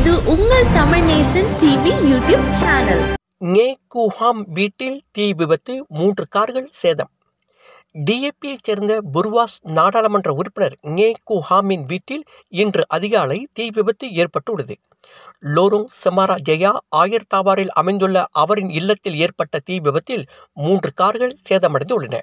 இது உங்கள் Tamil Nesan TV YouTube channel நே குஹாம் வீட்டில் தீ விபத்து மூன்று கார்கள் சேதம் டிஏபியைச் சேர்ந்த புர்வாஸ் நாடாளுமன்ற உறுப்பினர் நே குஹாமின் வீட்டில் இன்று அதிகாலை தீ விபத்து ஏற்பட்டுள்ளது லோரோங் செமாரா ஜெயா ஆயர்தாவாரில் அமைந்துள்ள அவரின் இல்லத்தில் ஏற்பட்ட தீ விபத்தில் மூன்று கார்கள் சேதமடைந்துள்ளன.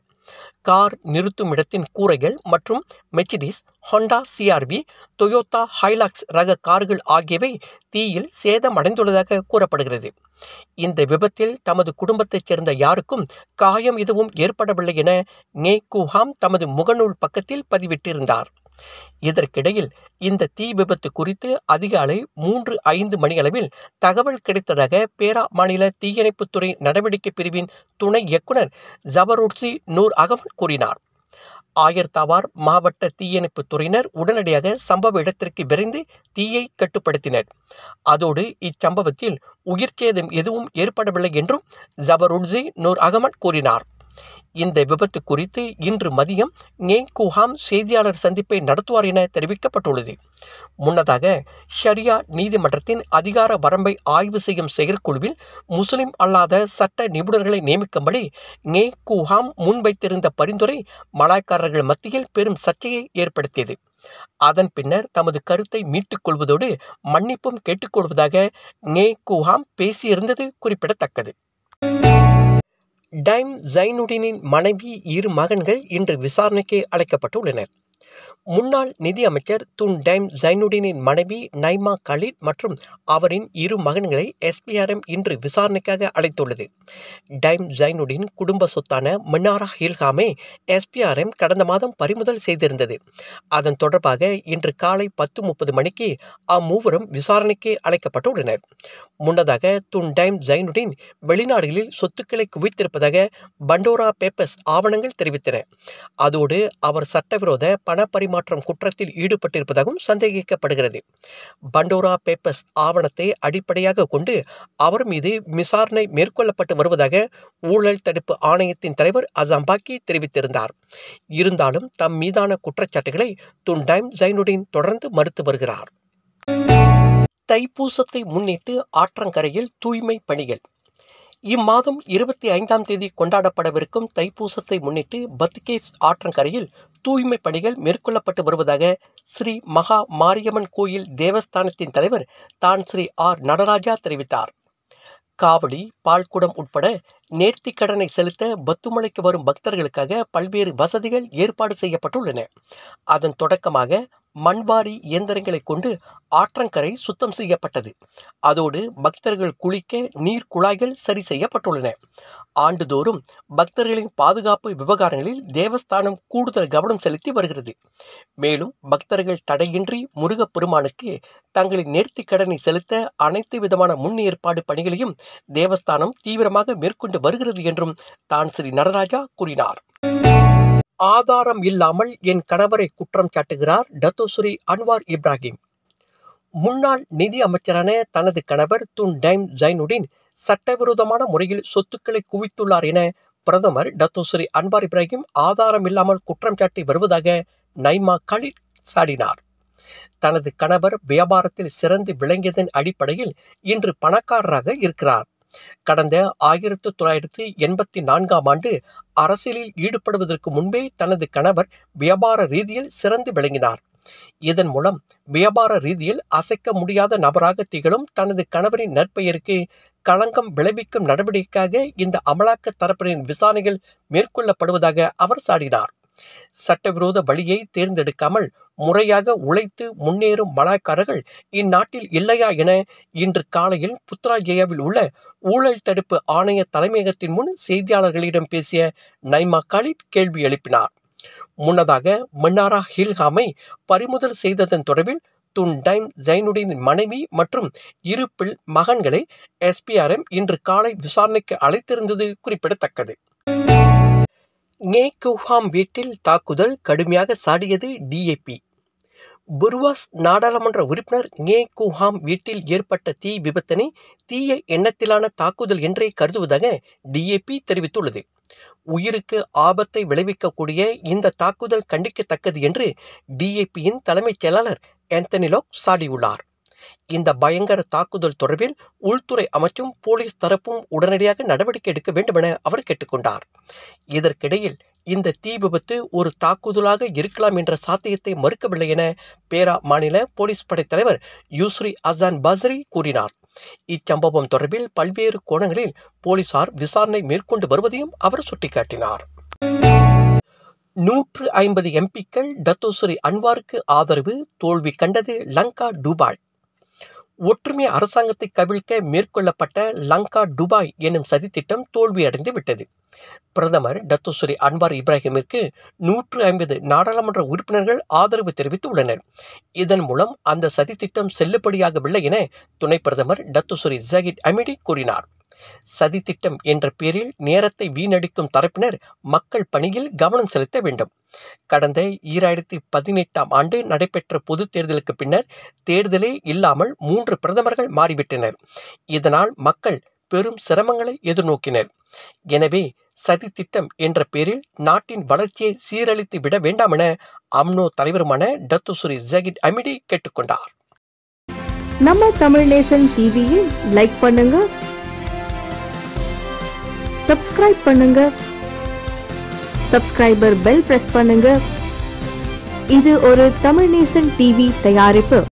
கார் நிறுத்துமிடத்தின் கூரைகள் மற்றும் Mercedes Honda CRV, Toyota Hilux ரக கார்கள் ஆகியவை தீயில் சேதமடைந்துள்ளதாக கூறப்படுகிறது. இந்த விபத்தில் தமது குடும்பத்தைச் சேர்ந்த யாருக்கும் காயம் எதுவும் ஏற்படவில்லை என நே குஹாம் தமது முகநூல் பக்கத்தில் பதிவிட்டிருந்தார். இதற்கிடையில் இந்த தீ விபத்து குறித்து அதிகாலை மூன்று ஐந்து மணியளவில் தகவல் கிடைத்ததாக பேரா மாநில தீயணைப்புத்துறை நடவடிக்கை பிரிவின் துணை இயக்குனர் ஜபருட்சி நூர் அகமன் கூறினார் ஆயர்தாவார் மாவட்ட தீயணைப்புத் துறையினர் உடனடியாக சம்பவ இடத்திற்கு விரைந்து தீயை கட்டுப்படுத்தினர் அதோடு இச்சம்பவத்தில் உயிர்ச்சேதம் எதுவும் ஏற்படவில்லை என்றும் ஜபருட்ஜி நூர் அகமன் கூறினார் இந்த விபத்து குறித்து இன்று மதியம் குஹாம் செய்தியாளர் சந்திப்பை நடத்துவார் என தெரிவிக்கப்பட்டுள்ளது முன்னதாக ஷரியா நீதிமன்றத்தின் அதிகார வரம்பை ஆய்வு செய்யும் செயற்குழுவில் முஸ்லிம் அல்லாத சட்ட நிபுணர்களை நியமிக்கும்படி குஹாம் முன்வைத்திருந்த பரிந்துரை மலாய்க்காரர்கள் மத்தியில் பெரும் சர்ச்சையை ஏற்படுத்தியது அதன் பின்னர் தமது கருத்தை மீட்டுக் கொள்வதோடு மன்னிப்பும் கேட்டுக்கொள்வதாக நே குஹாம் பேசியிருந்தது குறிப்பிடத்தக்கது டைம் ஜைனுடினின் மனைவி இரு மகன்கள் இன்று விசாரணைக்கு அழைக்கப்பட்டுள்ளனர் முன்னாள் நிதி அமைச்சர் துன் டைம் ஜைனுடினின் மனைவி நைமா கலீத் மற்றும் அவரின் இரு மகன்களை எஸ்பிஆர்எம் இன்று விசாரணைக்காக அழைத்துள்ளது டைம் ஜைனுடீன் குடும்ப சொத்தான மின்னாரா ஹில்ஹாமே எஸ்பிஆர்எம் கடந்த மாதம் பறிமுதல் செய்திருந்தது அதன் தொடர்பாக இன்று காலை பத்து முப்பது மணிக்கு அம்மூவரும் விசாரணைக்கு அழைக்கப்பட்டுள்ளனர் முன்னதாக துன் டைம் ஜைனுடீன் வெளிநாடுகளில் சொத்துக்களை குவித்திருப்பதாக பண்டோரா பேப்பர்ஸ் ஆவணங்கள் தெரிவித்தன அதோடு அவர் சட்டவிரோத பண பணப்பரிமாற்றம் குற்றத்தில் ஈடுபட்டிருப்பதாகவும் சந்தேகிக்கப்படுகிறது பண்டோரா பேப்பர்ஸ் ஆவணத்தை அடிப்படையாக கொண்டு அவர் மீது விசாரணை மேற்கொள்ளப்பட்டு வருவதாக ஊழல் தடுப்பு ஆணையத்தின் தலைவர் அசாம்பாக்கி தெரிவித்திருந்தார் இருந்தாலும் தம் மீதான குற்றச்சாட்டுகளை துண்டைம் ஜைனுடன் தொடர்ந்து மறுத்து வருகிறார் தைப்பூசத்தை முன்னிட்டு ஆற்றங்கரையில் தூய்மை பணிகள் இம்மாதம் இருபத்தி ஐந்தாம் தேதி கொண்டாடப்படவிருக்கும் தைப்பூசத்தை முன்னிட்டு பத்கேவ்ஸ் ஆற்றங்கரையில் தூய்மை பணிகள் மேற்கொள்ளப்பட்டு வருவதாக ஸ்ரீ மகா மாரியம்மன் கோயில் தேவஸ்தானத்தின் தலைவர் தான் ஸ்ரீ ஆர் நடராஜா தெரிவித்தார் காவடி பால்குடம் உட்பட நேர்த்தி கடனை செலுத்த பத்துமலைக்கு வரும் பக்தர்களுக்காக பல்வேறு வசதிகள் ஏற்பாடு செய்யப்பட்டுள்ளன அதன் தொடக்கமாக மண்வாரி இயந்திரங்களை கொண்டு ஆற்றங்கரை சுத்தம் செய்யப்பட்டது அதோடு பக்தர்கள் குளிக்க நீர் குழாய்கள் சரி செய்யப்பட்டுள்ளன ஆண்டுதோறும் பக்தர்களின் பாதுகாப்பு விவகாரங்களில் தேவஸ்தானம் கூடுதல் கவனம் செலுத்தி வருகிறது மேலும் பக்தர்கள் தடையின்றி பெருமானுக்கு தங்களின் நேர்த்தி கடனை செலுத்த அனைத்து விதமான முன்னேற்பாடு பணிகளையும் தேவஸ்தானம் தீவிரமாக மேற்கொண்டு கொண்டு வருகிறது என்றும் தான் ஸ்ரீ நடராஜா கூறினார் ஆதாரம் இல்லாமல் என் கணவரை குற்றம் சாட்டுகிறார் டத்தோஸ்ரீ அன்வார் இப்ராஹிம் முன்னாள் நிதி அமைச்சரான தனது கணவர் துன் டைம் ஜைனுடின் சட்டவிரோதமான முறையில் சொத்துக்களை குவித்துள்ளார் என பிரதமர் டத்தோஸ்ரி அன்வார் இப்ராஹிம் ஆதாரம் இல்லாமல் குற்றம் சாட்டி வருவதாக நைமா கலி சாடினார் தனது கணவர் வியாபாரத்தில் சிறந்து விளங்கியதன் அடிப்படையில் இன்று பணக்காரராக இருக்கிறார் கடந்த ஆயிரத்து தொள்ளாயிரத்து எண்பத்தி நான்காம் ஆண்டு அரசியலில் ஈடுபடுவதற்கு முன்பே தனது கணவர் வியாபார ரீதியில் சிறந்து விளங்கினார் இதன் மூலம் வியாபார ரீதியில் அசைக்க முடியாத நபராக திகழும் தனது கணவரின் நற்பெயருக்கு களங்கம் விளைவிக்கும் நடவடிக்கைக்காக இந்த அமலாக்க தரப்பினரின் விசாரணைகள் மேற்கொள்ளப்படுவதாக அவர் சாடினார் சட்டவிரோத வழியை தேர்ந்தெடுக்காமல் முறையாக உழைத்து முன்னேறும் மலாக்காரர்கள் இந்நாட்டில் இல்லையா என இன்று காலையில் புத்ராஜயாவில் உள்ள ஊழல் தடுப்பு ஆணைய தலைமையகத்தின் முன் செய்தியாளர்களிடம் பேசிய நைமா காலிட் கேள்வி எழுப்பினார் முன்னதாக மன்னாரா ஹில்ஹாமை பறிமுதல் செய்ததன் தொடர்பில் துன் டைம் ஜைனுடின் மனைவி மற்றும் இரு பில் மகன்களை எஸ்பிஆர்எம் இன்று காலை விசாரணைக்கு அழைத்திருந்தது குறிப்பிடத்தக்கது ஞேகுஹாம் வீட்டில் தாக்குதல் கடுமையாக சாடியது டிஏபி புர்வாஸ் நாடாளுமன்ற உறுப்பினர் குஹாம் வீட்டில் ஏற்பட்ட தீ விபத்தினை தீய எண்ணத்திலான தாக்குதல் என்றே கருதுவதாக டிஏபி தெரிவித்துள்ளது உயிருக்கு ஆபத்தை விளைவிக்கக்கூடிய இந்த தாக்குதல் கண்டிக்கத்தக்கது என்று டிஏபியின் தலைமைச் செயலாளர் ஆந்தனிலோக் சாடியுள்ளார் இந்த பயங்கர தாக்குதல் தொடர்பில் உள்துறை அமைச்சும் போலீஸ் தரப்பும் உடனடியாக நடவடிக்கை எடுக்க வேண்டுமென அவர் கேட்டுக்கொண்டார் இதற்கிடையில் இந்த தீ விபத்து ஒரு தாக்குதலாக இருக்கலாம் என்ற சாத்தியத்தை மறுக்கவில்லை என பேரா மாநில போலீஸ் படைத்தலைவர் யூஸ்ரி அசான் பஸ்ரி கூறினார் இச்சம்பவம் தொடர்பில் பல்வேறு கோணங்களில் போலீசார் விசாரணை மேற்கொண்டு வருவதையும் அவர் சுட்டிக்காட்டினார் நூற்று ஐம்பது எம்பிக்கள் தத்தோஸ்ரீ அன்வாருக்கு ஆதரவு தோல்வி கண்டது லங்கா டூபாய் ஒற்றுமை அரசாங்கத்தை கவிழ்க்க மேற்கொள்ளப்பட்ட லங்கா டுபாய் எனும் சதித்திட்டம் தோல்வியடைந்து விட்டது பிரதமர் டத்தோஸ்ரீ அன்வார் இப்ராஹிமிற்கு நூற்று ஐம்பது நாடாளுமன்ற உறுப்பினர்கள் ஆதரவு தெரிவித்துள்ளனர் இதன் மூலம் அந்த சதித்திட்டம் செல்லுபடியாகவில்லை என துணை பிரதமர் டத்தோஸ்ரீ ஜகித் அமிடி கூறினார் சதித்திட்டம் என்ற பேரில் நேரத்தை வீணடிக்கும் தரப்பினர் மக்கள் பணியில் கவனம் செலுத்த வேண்டும் கடந்த ஈராயிரத்தி பதினெட்டாம் ஆண்டு நடைபெற்ற பொது தேர்தலுக்கு பின்னர் தேர்தலே இல்லாமல் மூன்று பிரதமர்கள் மாறிவிட்டனர் இதனால் மக்கள் பெரும் சிரமங்களை எதிர்நோக்கினர் எனவே சதி திட்டம் என்ற பேரில் நாட்டின் வளர்ச்சியை சீரழித்து விட வேண்டாம் என அம்னோ தலைவருமான டத்துசுரி ஜகித் அமிடி கேட்டுக்கொண்டார் நம்ம தமிழ் நேசன் டிவியில் லைக் பண்ணுங்க சப்ஸ்கிரைப் பண்ணுங்க சப்ஸ்கிரைபர் பெல் பிரஸ் பண்ணுங்க இது ஒரு தமிழ் நேசன் டிவி தயாரிப்பு